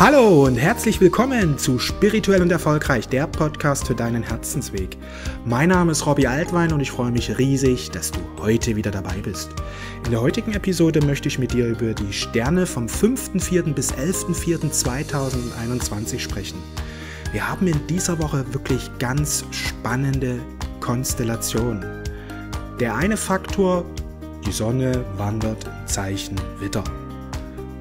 Hallo und herzlich willkommen zu Spirituell und Erfolgreich, der Podcast für deinen Herzensweg. Mein Name ist Robbie Altwein und ich freue mich riesig, dass du heute wieder dabei bist. In der heutigen Episode möchte ich mit dir über die Sterne vom 5.4. bis 11.4.2021 sprechen. Wir haben in dieser Woche wirklich ganz spannende Konstellationen. Der eine Faktor, die Sonne wandert im Zeichen Witter.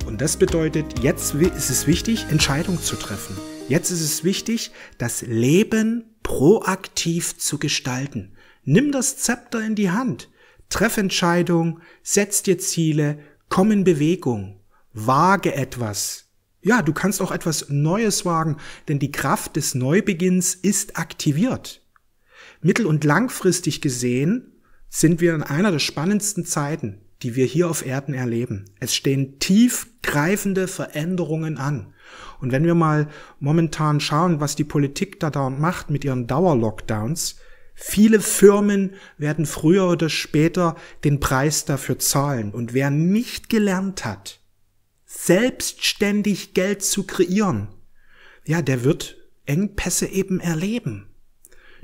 Und das bedeutet, jetzt ist es wichtig, Entscheidungen zu treffen. Jetzt ist es wichtig, das Leben proaktiv zu gestalten. Nimm das Zepter in die Hand. Treff Entscheidungen, setz dir Ziele, komm in Bewegung, wage etwas. Ja, du kannst auch etwas Neues wagen, denn die Kraft des Neubeginns ist aktiviert. Mittel- und langfristig gesehen sind wir in einer der spannendsten Zeiten, die wir hier auf Erden erleben. Es stehen tief greifende Veränderungen an. Und wenn wir mal momentan schauen, was die Politik da dauernd macht mit ihren Dauerlockdowns, viele Firmen werden früher oder später den Preis dafür zahlen. Und wer nicht gelernt hat, selbstständig Geld zu kreieren, ja, der wird Engpässe eben erleben.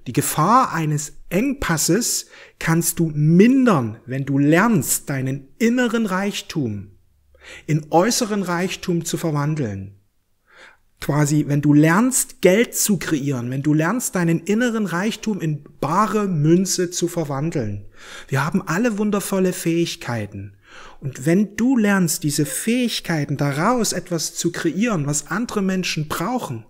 Die Gefahr eines Engpasses kannst du mindern, wenn du lernst, deinen inneren Reichtum in äußeren Reichtum zu verwandeln. Quasi, wenn du lernst, Geld zu kreieren, wenn du lernst, deinen inneren Reichtum in bare Münze zu verwandeln. Wir haben alle wundervolle Fähigkeiten. Und wenn du lernst, diese Fähigkeiten daraus etwas zu kreieren, was andere Menschen brauchen,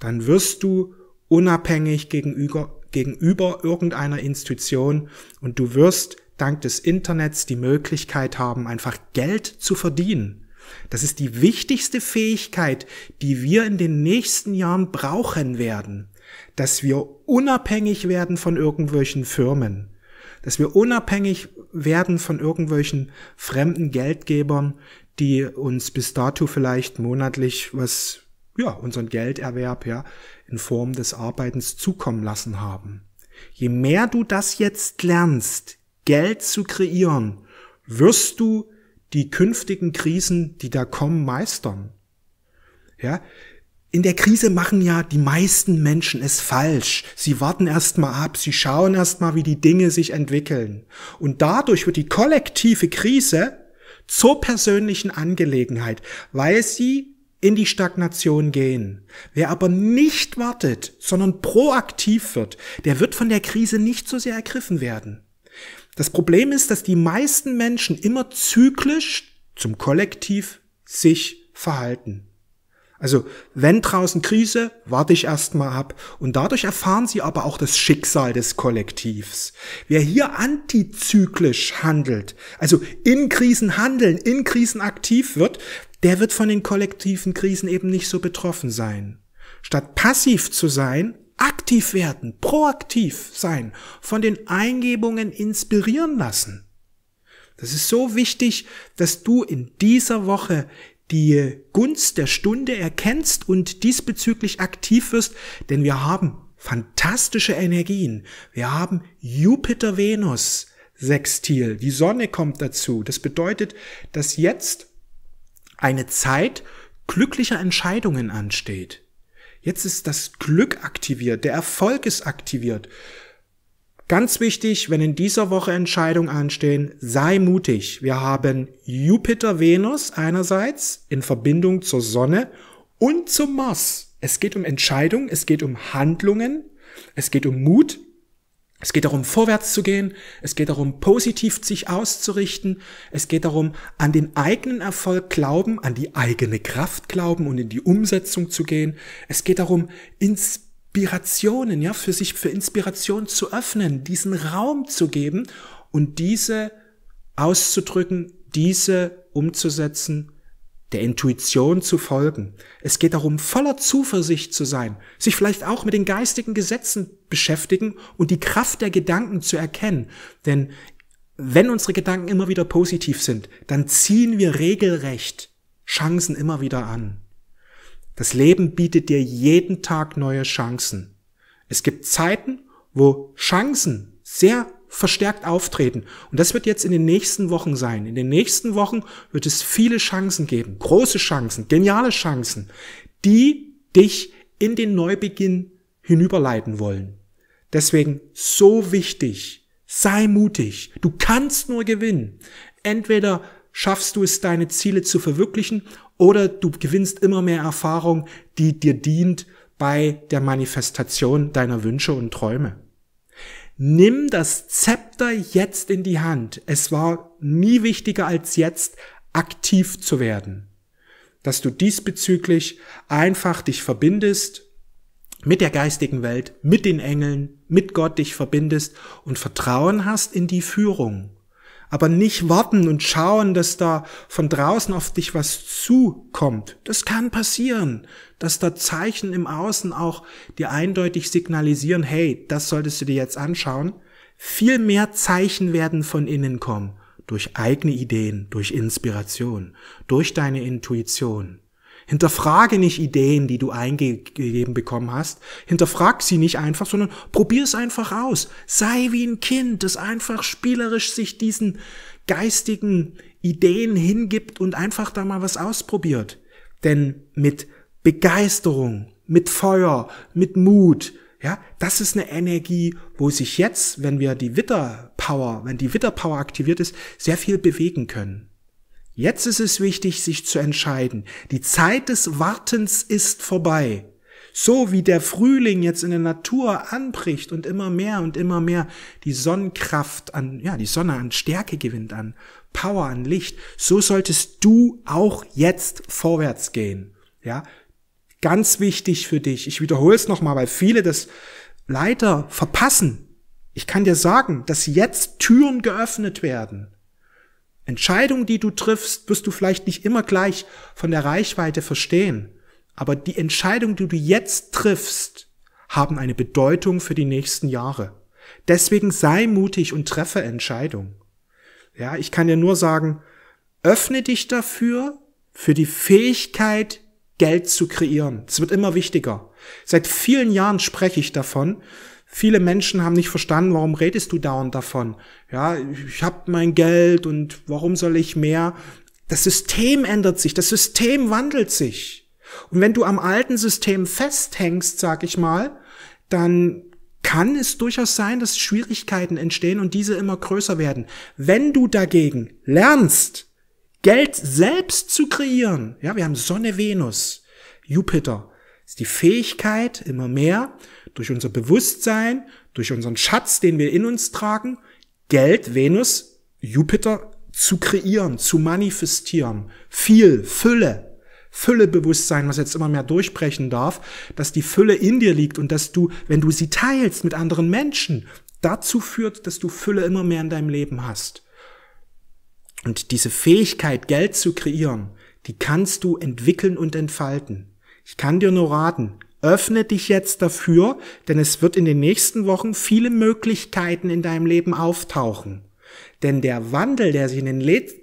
dann wirst du unabhängig gegenüber, gegenüber irgendeiner Institution und du wirst dank des Internets die Möglichkeit haben, einfach Geld zu verdienen. Das ist die wichtigste Fähigkeit, die wir in den nächsten Jahren brauchen werden. Dass wir unabhängig werden von irgendwelchen Firmen. Dass wir unabhängig werden von irgendwelchen fremden Geldgebern, die uns bis dato vielleicht monatlich was, ja, unseren Gelderwerb, ja, in Form des Arbeitens zukommen lassen haben. Je mehr du das jetzt lernst, Geld zu kreieren, wirst du die künftigen Krisen, die da kommen, meistern. Ja, in der Krise machen ja die meisten Menschen es falsch. Sie warten erstmal ab, sie schauen erstmal, wie die Dinge sich entwickeln. Und dadurch wird die kollektive Krise zur persönlichen Angelegenheit, weil sie in die Stagnation gehen. Wer aber nicht wartet, sondern proaktiv wird, der wird von der Krise nicht so sehr ergriffen werden. Das Problem ist, dass die meisten Menschen immer zyklisch zum Kollektiv sich verhalten. Also wenn draußen Krise, warte ich erstmal ab. Und dadurch erfahren sie aber auch das Schicksal des Kollektivs. Wer hier antizyklisch handelt, also in Krisen handeln, in Krisen aktiv wird, der wird von den kollektiven Krisen eben nicht so betroffen sein. Statt passiv zu sein, aktiv werden, proaktiv sein, von den Eingebungen inspirieren lassen. Das ist so wichtig, dass du in dieser Woche die Gunst der Stunde erkennst und diesbezüglich aktiv wirst, denn wir haben fantastische Energien. Wir haben Jupiter-Venus. Sextil, die Sonne kommt dazu. Das bedeutet, dass jetzt eine Zeit glücklicher Entscheidungen ansteht. Jetzt ist das Glück aktiviert, der Erfolg ist aktiviert. Ganz wichtig, wenn in dieser Woche Entscheidungen anstehen, sei mutig. Wir haben Jupiter, Venus einerseits in Verbindung zur Sonne und zum Mars. Es geht um Entscheidungen, es geht um Handlungen, es geht um Mut, es geht darum, vorwärts zu gehen. Es geht darum, positiv sich auszurichten. Es geht darum, an den eigenen Erfolg glauben, an die eigene Kraft glauben und in die Umsetzung zu gehen. Es geht darum, Inspirationen, ja, für sich, für Inspiration zu öffnen, diesen Raum zu geben und diese auszudrücken, diese umzusetzen der Intuition zu folgen. Es geht darum, voller Zuversicht zu sein, sich vielleicht auch mit den geistigen Gesetzen beschäftigen und die Kraft der Gedanken zu erkennen. Denn wenn unsere Gedanken immer wieder positiv sind, dann ziehen wir regelrecht Chancen immer wieder an. Das Leben bietet dir jeden Tag neue Chancen. Es gibt Zeiten, wo Chancen sehr verstärkt auftreten. Und das wird jetzt in den nächsten Wochen sein. In den nächsten Wochen wird es viele Chancen geben, große Chancen, geniale Chancen, die dich in den Neubeginn hinüberleiten wollen. Deswegen so wichtig, sei mutig. Du kannst nur gewinnen. Entweder schaffst du es, deine Ziele zu verwirklichen, oder du gewinnst immer mehr Erfahrung, die dir dient bei der Manifestation deiner Wünsche und Träume. Nimm das Zepter jetzt in die Hand. Es war nie wichtiger als jetzt, aktiv zu werden. Dass du diesbezüglich einfach dich verbindest mit der geistigen Welt, mit den Engeln, mit Gott dich verbindest und Vertrauen hast in die Führung aber nicht warten und schauen, dass da von draußen auf dich was zukommt. Das kann passieren, dass da Zeichen im Außen auch dir eindeutig signalisieren, hey, das solltest du dir jetzt anschauen. Viel mehr Zeichen werden von innen kommen, durch eigene Ideen, durch Inspiration, durch deine Intuition. Hinterfrage nicht Ideen, die du eingegeben bekommen hast. Hinterfrag sie nicht einfach, sondern probier es einfach aus. Sei wie ein Kind, das einfach spielerisch sich diesen geistigen Ideen hingibt und einfach da mal was ausprobiert. Denn mit Begeisterung, mit Feuer, mit Mut, ja, das ist eine Energie, wo sich jetzt, wenn wir die Witterpower, wenn die Witterpower aktiviert ist, sehr viel bewegen können. Jetzt ist es wichtig, sich zu entscheiden. Die Zeit des Wartens ist vorbei. So wie der Frühling jetzt in der Natur anbricht und immer mehr und immer mehr die Sonnenkraft an, ja, die Sonne an Stärke gewinnt, an Power, an Licht, so solltest du auch jetzt vorwärts gehen. Ja, ganz wichtig für dich. Ich wiederhole es nochmal, weil viele das leider verpassen. Ich kann dir sagen, dass jetzt Türen geöffnet werden. Entscheidungen, die du triffst, wirst du vielleicht nicht immer gleich von der Reichweite verstehen. Aber die Entscheidungen, die du jetzt triffst, haben eine Bedeutung für die nächsten Jahre. Deswegen sei mutig und treffe Entscheidungen. Ja, ich kann dir nur sagen, öffne dich dafür, für die Fähigkeit, Geld zu kreieren. Es wird immer wichtiger. Seit vielen Jahren spreche ich davon, Viele Menschen haben nicht verstanden, warum redest du dauernd davon? Ja, ich habe mein Geld und warum soll ich mehr? Das System ändert sich, das System wandelt sich. Und wenn du am alten System festhängst, sag ich mal, dann kann es durchaus sein, dass Schwierigkeiten entstehen und diese immer größer werden. Wenn du dagegen lernst, Geld selbst zu kreieren, ja, wir haben Sonne, Venus, Jupiter, ist die Fähigkeit, immer mehr durch unser Bewusstsein, durch unseren Schatz, den wir in uns tragen, Geld, Venus, Jupiter zu kreieren, zu manifestieren. Viel, Fülle, Füllebewusstsein, was jetzt immer mehr durchbrechen darf, dass die Fülle in dir liegt und dass du, wenn du sie teilst mit anderen Menschen, dazu führt, dass du Fülle immer mehr in deinem Leben hast. Und diese Fähigkeit, Geld zu kreieren, die kannst du entwickeln und entfalten. Ich kann dir nur raten, öffne dich jetzt dafür, denn es wird in den nächsten Wochen viele Möglichkeiten in deinem Leben auftauchen. Denn der Wandel, der sich in den,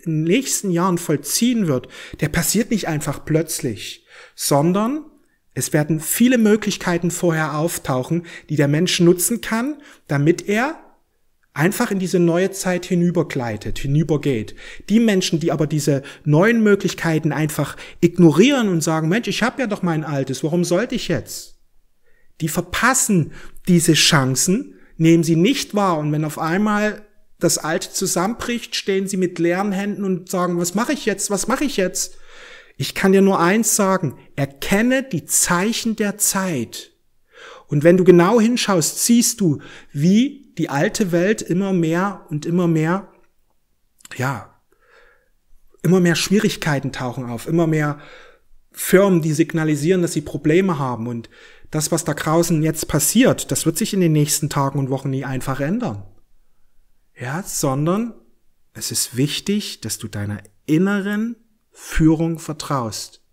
nächsten Jahren vollziehen wird, der passiert nicht einfach plötzlich, sondern es werden viele Möglichkeiten vorher auftauchen, die der Mensch nutzen kann, damit er einfach in diese neue Zeit hinübergleitet, hinübergeht. Die Menschen, die aber diese neuen Möglichkeiten einfach ignorieren und sagen, Mensch, ich habe ja doch mein altes, warum sollte ich jetzt? Die verpassen diese Chancen, nehmen sie nicht wahr und wenn auf einmal das Alte zusammenbricht, stehen sie mit leeren Händen und sagen, was mache ich jetzt, was mache ich jetzt? Ich kann dir nur eins sagen, erkenne die Zeichen der Zeit. Und wenn du genau hinschaust, siehst du, wie die alte Welt immer mehr und immer mehr, ja, immer mehr Schwierigkeiten tauchen auf, immer mehr Firmen, die signalisieren, dass sie Probleme haben. Und das, was da draußen jetzt passiert, das wird sich in den nächsten Tagen und Wochen nie einfach ändern. Ja, sondern es ist wichtig, dass du deiner inneren Führung vertraust.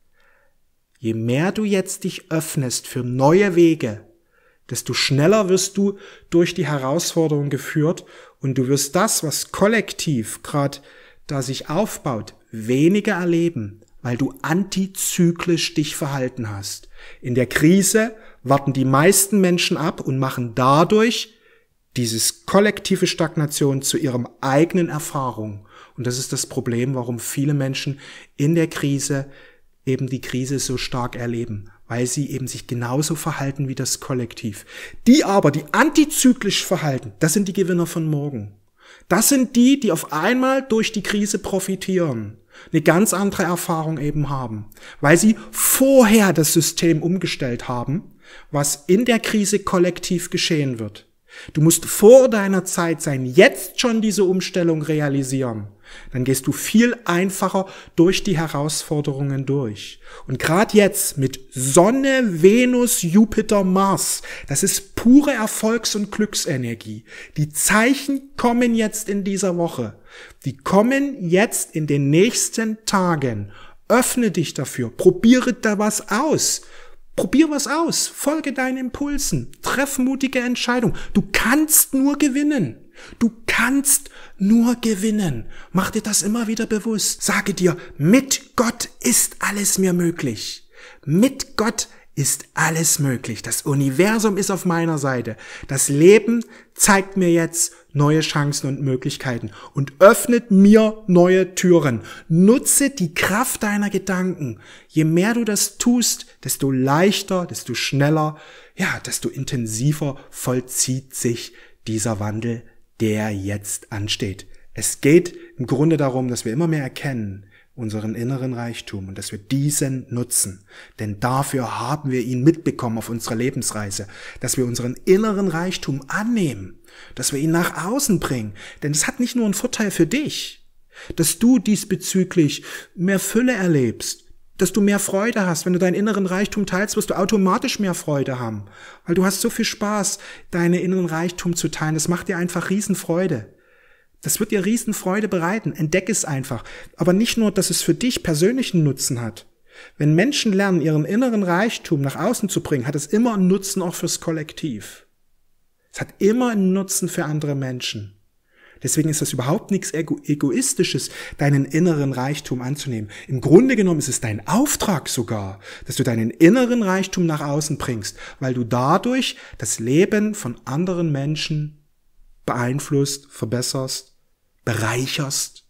Je mehr du jetzt dich öffnest für neue Wege, desto schneller wirst du durch die Herausforderung geführt und du wirst das, was kollektiv gerade da sich aufbaut, weniger erleben, weil du antizyklisch dich verhalten hast. In der Krise warten die meisten Menschen ab und machen dadurch dieses kollektive Stagnation zu ihrem eigenen Erfahrung. Und das ist das Problem, warum viele Menschen in der Krise eben die Krise so stark erleben, weil sie eben sich genauso verhalten wie das Kollektiv. Die aber, die antizyklisch verhalten, das sind die Gewinner von morgen. Das sind die, die auf einmal durch die Krise profitieren, eine ganz andere Erfahrung eben haben, weil sie vorher das System umgestellt haben, was in der Krise kollektiv geschehen wird. Du musst vor deiner Zeit sein, jetzt schon diese Umstellung realisieren. Dann gehst du viel einfacher durch die Herausforderungen durch. Und gerade jetzt mit Sonne, Venus, Jupiter, Mars, das ist pure Erfolgs- und Glücksenergie. Die Zeichen kommen jetzt in dieser Woche. Die kommen jetzt in den nächsten Tagen. Öffne dich dafür. Probiere da was aus. Probier was aus. Folge deinen Impulsen. Treff mutige Entscheidungen. Du kannst nur gewinnen. Du kannst nur gewinnen. Mach dir das immer wieder bewusst. Sage dir, mit Gott ist alles mir möglich. Mit Gott ist alles möglich. Das Universum ist auf meiner Seite. Das Leben zeigt mir jetzt neue Chancen und Möglichkeiten und öffnet mir neue Türen. Nutze die Kraft deiner Gedanken. Je mehr du das tust, desto leichter, desto schneller, ja, desto intensiver vollzieht sich dieser Wandel der jetzt ansteht. Es geht im Grunde darum, dass wir immer mehr erkennen, unseren inneren Reichtum und dass wir diesen nutzen. Denn dafür haben wir ihn mitbekommen auf unserer Lebensreise, dass wir unseren inneren Reichtum annehmen, dass wir ihn nach außen bringen. Denn es hat nicht nur einen Vorteil für dich, dass du diesbezüglich mehr Fülle erlebst, dass du mehr Freude hast. Wenn du deinen inneren Reichtum teilst, wirst du automatisch mehr Freude haben. Weil du hast so viel Spaß, deinen inneren Reichtum zu teilen. Das macht dir einfach Riesenfreude. Das wird dir Riesenfreude bereiten. Entdeck es einfach. Aber nicht nur, dass es für dich persönlichen Nutzen hat. Wenn Menschen lernen, ihren inneren Reichtum nach außen zu bringen, hat es immer einen Nutzen auch fürs Kollektiv. Es hat immer einen Nutzen für andere Menschen. Deswegen ist das überhaupt nichts Ego Egoistisches, deinen inneren Reichtum anzunehmen. Im Grunde genommen ist es dein Auftrag sogar, dass du deinen inneren Reichtum nach außen bringst, weil du dadurch das Leben von anderen Menschen beeinflusst, verbesserst, bereicherst.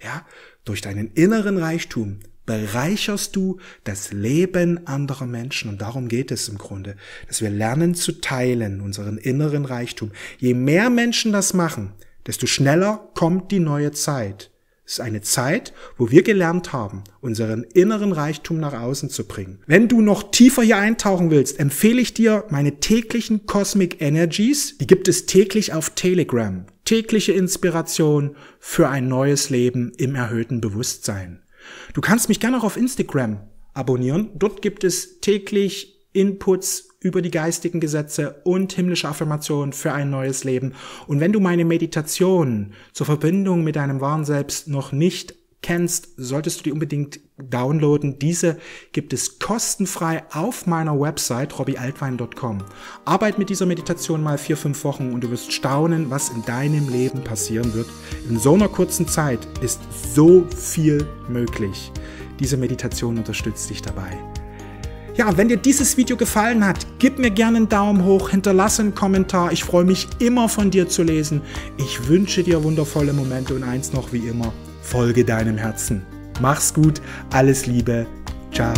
Ja, durch deinen inneren Reichtum bereicherst du das Leben anderer Menschen. Und darum geht es im Grunde, dass wir lernen zu teilen, unseren inneren Reichtum. Je mehr Menschen das machen, desto schneller kommt die neue Zeit. Es ist eine Zeit, wo wir gelernt haben, unseren inneren Reichtum nach außen zu bringen. Wenn du noch tiefer hier eintauchen willst, empfehle ich dir meine täglichen Cosmic Energies. Die gibt es täglich auf Telegram. Tägliche Inspiration für ein neues Leben im erhöhten Bewusstsein. Du kannst mich gerne auch auf Instagram abonnieren. Dort gibt es täglich Inputs über die geistigen Gesetze und himmlische Affirmationen für ein neues Leben. Und wenn du meine Meditation zur Verbindung mit deinem wahren Selbst noch nicht kennst, solltest du die unbedingt downloaden. Diese gibt es kostenfrei auf meiner Website robbyaltwein.com. Arbeit mit dieser Meditation mal vier, fünf Wochen und du wirst staunen, was in deinem Leben passieren wird. In so einer kurzen Zeit ist so viel möglich. Diese Meditation unterstützt dich dabei. Ja, wenn dir dieses Video gefallen hat, gib mir gerne einen Daumen hoch, hinterlasse einen Kommentar. Ich freue mich immer von dir zu lesen. Ich wünsche dir wundervolle Momente und eins noch wie immer, folge deinem Herzen. Mach's gut, alles Liebe, ciao.